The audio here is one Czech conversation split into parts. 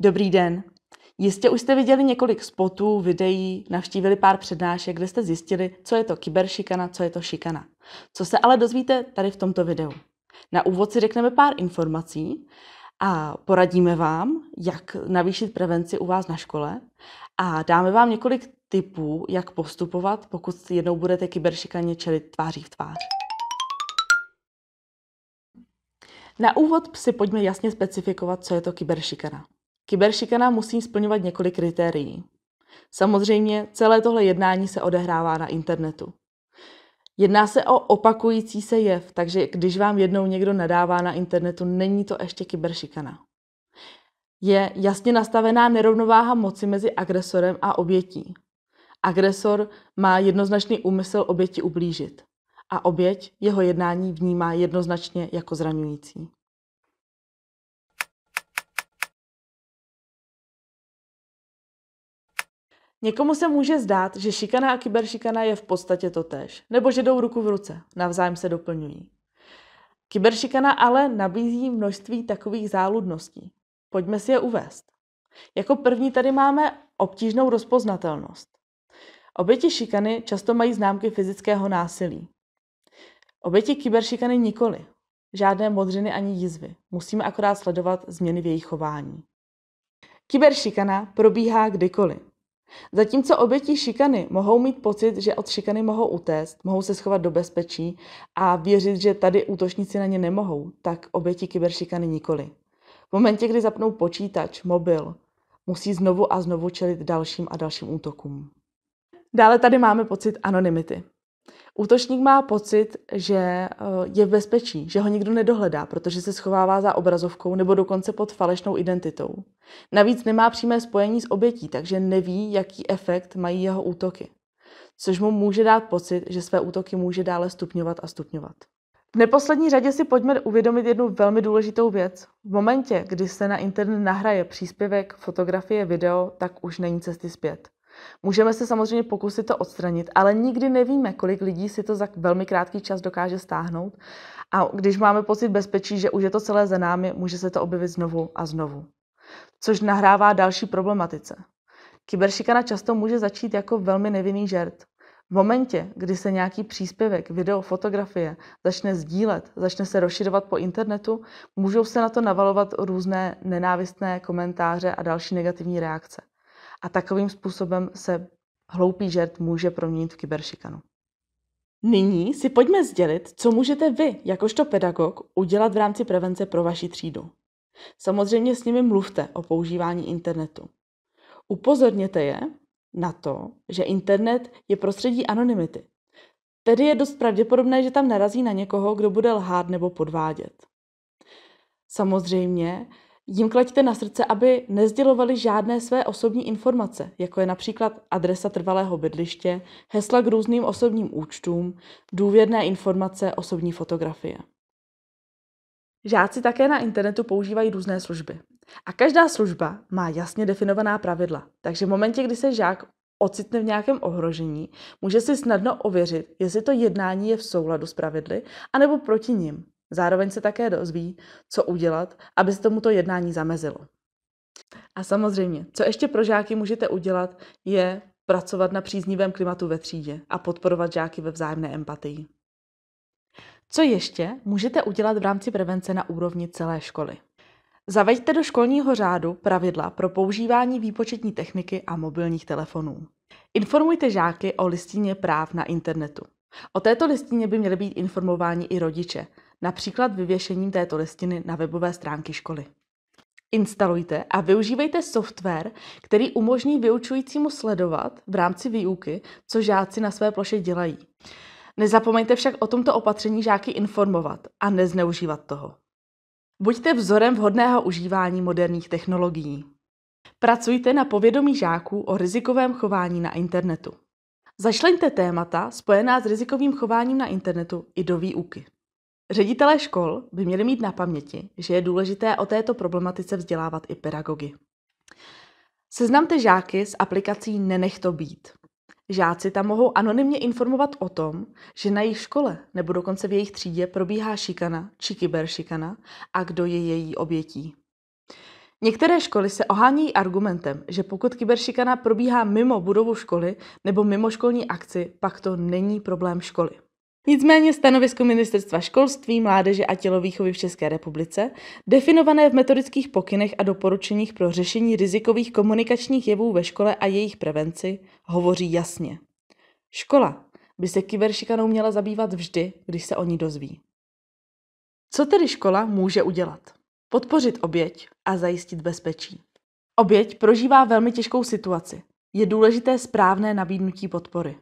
Dobrý den. Jistě už jste viděli několik spotů, videí, navštívili pár přednášek, kde jste zjistili, co je to kyberšikana, co je to šikana. Co se ale dozvíte tady v tomto videu? Na úvod si řekneme pár informací a poradíme vám, jak navýšit prevenci u vás na škole a dáme vám několik tipů, jak postupovat, pokud jednou budete kyberšikaně čelit tváří v tvář. Na úvod si pojďme jasně specifikovat, co je to kyberšikana. Kyberšikana musí splňovat několik kritérií. Samozřejmě celé tohle jednání se odehrává na internetu. Jedná se o opakující se jev, takže když vám jednou někdo nadává na internetu, není to ještě kyberšikana. Je jasně nastavená nerovnováha moci mezi agresorem a obětí. Agresor má jednoznačný úmysl oběti ublížit a oběť jeho jednání vnímá jednoznačně jako zraňující. Někomu se může zdát, že šikana a kyberšikana je v podstatě totéž, nebo že jdou ruku v ruce, navzájem se doplňují. Kyberšikana ale nabízí množství takových záludností. Pojďme si je uvést. Jako první tady máme obtížnou rozpoznatelnost. Oběti šikany často mají známky fyzického násilí. Oběti kyberšikany nikoli. Žádné modřiny ani jizvy. Musíme akorát sledovat změny v jejich chování. Kyberšikana probíhá kdykoliv. Zatímco oběti šikany mohou mít pocit, že od šikany mohou utéct, mohou se schovat do bezpečí a věřit, že tady útočníci na ně nemohou, tak oběti kyberšikany nikoli. V momentě, kdy zapnou počítač, mobil, musí znovu a znovu čelit dalším a dalším útokům. Dále tady máme pocit anonymity. Útočník má pocit, že eh, je v bezpečí, že ho nikdo nedohledá, protože se schovává za obrazovkou nebo dokonce pod falešnou identitou. Navíc nemá přímé spojení s obětí, takže neví, jaký efekt mají jeho útoky. Což mu může dát pocit, že své útoky může dále stupňovat a stupňovat. V neposlední řadě si pojďme uvědomit jednu velmi důležitou věc. V momentě, kdy se na internet nahraje příspěvek, fotografie, video, tak už není cesty zpět. Můžeme se samozřejmě pokusit to odstranit, ale nikdy nevíme, kolik lidí si to za velmi krátký čas dokáže stáhnout. A když máme pocit bezpečí, že už je to celé za námi, může se to objevit znovu a znovu. Což nahrává další problematice. Kyberšikana často může začít jako velmi nevinný žert. V momentě, kdy se nějaký příspěvek, video, fotografie začne sdílet, začne se rozširovat po internetu, můžou se na to navalovat různé nenávistné komentáře a další negativní reakce a takovým způsobem se hloupý žert může proměnit v kyberšikanu. Nyní si pojďme sdělit, co můžete vy, jakožto pedagog, udělat v rámci prevence pro vaši třídu. Samozřejmě s nimi mluvte o používání internetu. Upozorněte je na to, že internet je prostředí anonymity. Tedy je dost pravděpodobné, že tam narazí na někoho, kdo bude lhát nebo podvádět. Samozřejmě Jím klaďte na srdce, aby nezdělovali žádné své osobní informace, jako je například adresa trvalého bydliště, hesla k různým osobním účtům, důvěrné informace, osobní fotografie. Žáci také na internetu používají různé služby. A každá služba má jasně definovaná pravidla, takže v momentě, kdy se žák ocitne v nějakém ohrožení, může si snadno ověřit, jestli to jednání je v souladu s pravidly, anebo proti nim. Zároveň se také dozví, co udělat, aby se tomuto jednání zamezilo. A samozřejmě, co ještě pro žáky můžete udělat, je pracovat na příznivém klimatu ve třídě a podporovat žáky ve vzájemné empatii. Co ještě můžete udělat v rámci prevence na úrovni celé školy? Zaveďte do školního řádu pravidla pro používání výpočetní techniky a mobilních telefonů. Informujte žáky o listině práv na internetu. O této listině by měly být informováni i rodiče, například vyvěšením této listiny na webové stránky školy. Instalujte a využívejte software, který umožní vyučujícímu sledovat v rámci výuky, co žáci na své ploše dělají. Nezapomeňte však o tomto opatření žáky informovat a nezneužívat toho. Buďte vzorem vhodného užívání moderních technologií. Pracujte na povědomí žáků o rizikovém chování na internetu. Zašleňte témata spojená s rizikovým chováním na internetu i do výuky. Ředitelé škol by měli mít na paměti, že je důležité o této problematice vzdělávat i pedagogy. Seznamte žáky s aplikací Nenech to být. Žáci tam mohou anonymně informovat o tom, že na jejich škole nebo dokonce v jejich třídě probíhá šikana či kyberšikana a kdo je její obětí. Některé školy se ohání argumentem, že pokud kyberšikana probíhá mimo budovu školy nebo mimo školní akci, pak to není problém školy. Nicméně stanovisko Ministerstva školství, mládeže a tělovýchovy v České republice, definované v metodických pokynech a doporučeních pro řešení rizikových komunikačních jevů ve škole a jejich prevenci, hovoří jasně. Škola by se kyberšikanou měla zabývat vždy, když se o ní dozví. Co tedy škola může udělat? Podpořit oběť a zajistit bezpečí. Oběť prožívá velmi těžkou situaci. Je důležité správné nabídnutí podpory.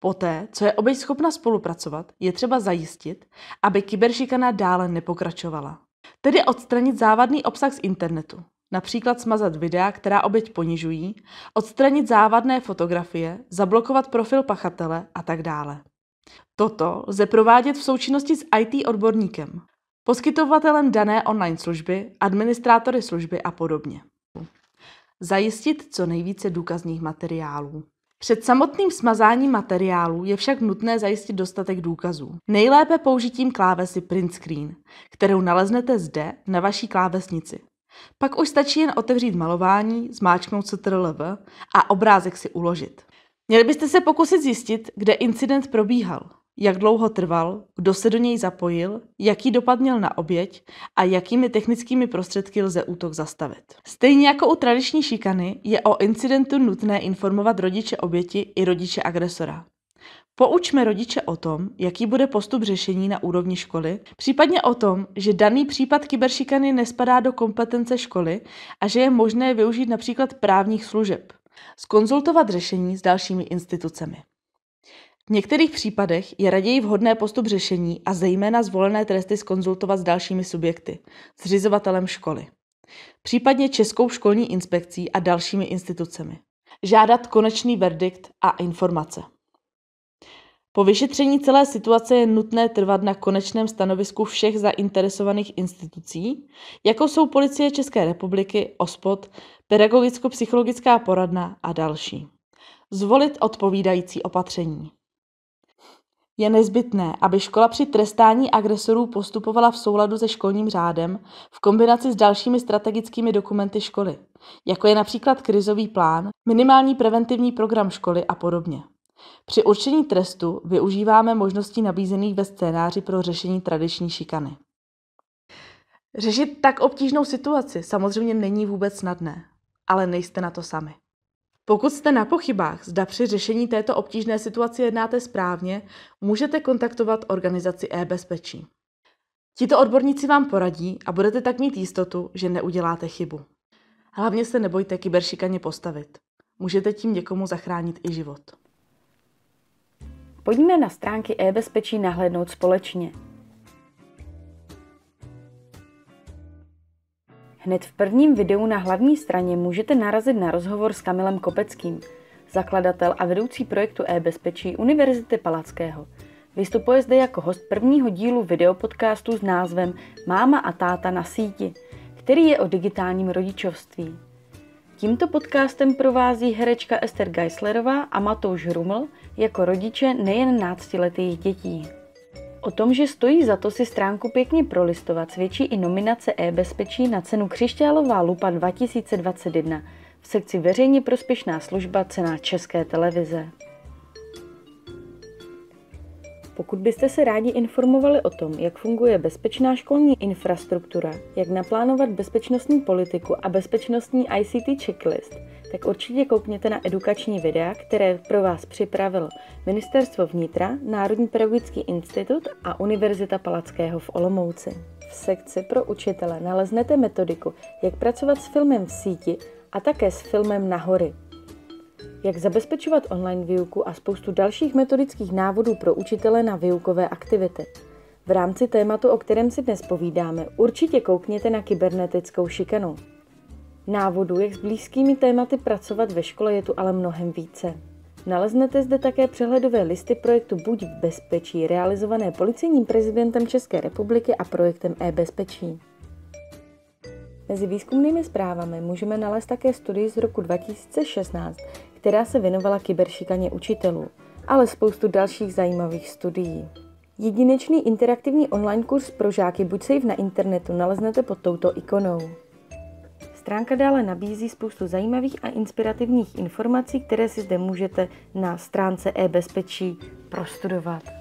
Poté, co je oběť schopna spolupracovat, je třeba zajistit, aby kyberšikana dále nepokračovala. Tedy odstranit závadný obsah z internetu, například smazat videa, která oběť ponižují, odstranit závadné fotografie, zablokovat profil pachatele a tak dále. Toto lze provádět v součinnosti s IT odborníkem, poskytovatelem dané online služby, administrátory služby a podobně. Zajistit co nejvíce důkazních materiálů. Před samotným smazáním materiálu je však nutné zajistit dostatek důkazů. Nejlépe použitím klávesy Print Screen, kterou naleznete zde na vaší klávesnici. Pak už stačí jen otevřít malování, zmáčknout Ctrl V a obrázek si uložit. Měli byste se pokusit zjistit, kde incident probíhal jak dlouho trval, kdo se do něj zapojil, jaký dopad měl na oběť a jakými technickými prostředky lze útok zastavit. Stejně jako u tradiční šikany je o incidentu nutné informovat rodiče oběti i rodiče agresora. Poučme rodiče o tom, jaký bude postup řešení na úrovni školy, případně o tom, že daný případ kyberšikany nespadá do kompetence školy a že je možné využít například právních služeb. Skonzultovat řešení s dalšími institucemi. V některých případech je raději vhodné postup řešení a zejména zvolené tresty skonzultovat s dalšími subjekty, zřizovatelem školy, případně Českou školní inspekcí a dalšími institucemi. Žádat konečný verdikt a informace. Po vyšetření celé situace je nutné trvat na konečném stanovisku všech zainteresovaných institucí, jako jsou Policie České republiky, OSPOD, Pedagogicko-psychologická poradna a další. Zvolit odpovídající opatření. Je nezbytné, aby škola při trestání agresorů postupovala v souladu se školním řádem v kombinaci s dalšími strategickými dokumenty školy, jako je například krizový plán, minimální preventivní program školy a podobně. Při určení trestu využíváme možností nabízených ve scénáři pro řešení tradiční šikany. Řešit tak obtížnou situaci samozřejmě není vůbec snadné, ale nejste na to sami. Pokud jste na pochybách, zda při řešení této obtížné situace jednáte správně, můžete kontaktovat organizaci e-bezpečí. Tito odborníci vám poradí a budete tak mít jistotu, že neuděláte chybu. Hlavně se nebojte kyberšikaně postavit. Můžete tím někomu zachránit i život. Pojďme na stránky e-bezpečí nahlédnout společně. Hned v prvním videu na hlavní straně můžete narazit na rozhovor s Kamilem Kopeckým, zakladatel a vedoucí projektu e-bezpečí Univerzity Palackého. Vystupuje zde jako host prvního dílu videopodcastu s názvem Máma a táta na síti, který je o digitálním rodičovství. Tímto podcastem provází herečka Ester Geislerová a Matouš Ruml jako rodiče nejen náctiletých dětí. O tom, že stojí za to si stránku pěkně prolistovat, svědčí i nominace e-bezpečí na cenu Křišťálová lupa 2021 v sekci Veřejně prospěšná služba cena České televize. Pokud byste se rádi informovali o tom, jak funguje bezpečná školní infrastruktura, jak naplánovat bezpečnostní politiku a bezpečnostní ICT checklist – tak určitě koukněte na edukační videa, které pro vás připravil Ministerstvo vnitra, Národní pedagogický institut a Univerzita Palackého v Olomouci. V sekci pro učitele naleznete metodiku, jak pracovat s filmem v síti a také s filmem na hory. Jak zabezpečovat online výuku a spoustu dalších metodických návodů pro učitele na výukové aktivity. V rámci tématu, o kterém si dnes povídáme, určitě koukněte na kybernetickou šikanu. Návodů, jak s blízkými tématy pracovat ve škole, je tu ale mnohem více. Naleznete zde také přehledové listy projektu Buď v bezpečí, realizované policejním prezidentem České republiky a projektem e-bezpečí. Mezi výzkumnými zprávami můžeme nalézt také studii z roku 2016, která se věnovala kyberšikaně učitelů, ale spoustu dalších zajímavých studií. Jedinečný interaktivní online kurz pro žáky Buď sejv na internetu naleznete pod touto ikonou. Stránka dále nabízí spoustu zajímavých a inspirativních informací, které si zde můžete na stránce e-bezpečí prostudovat.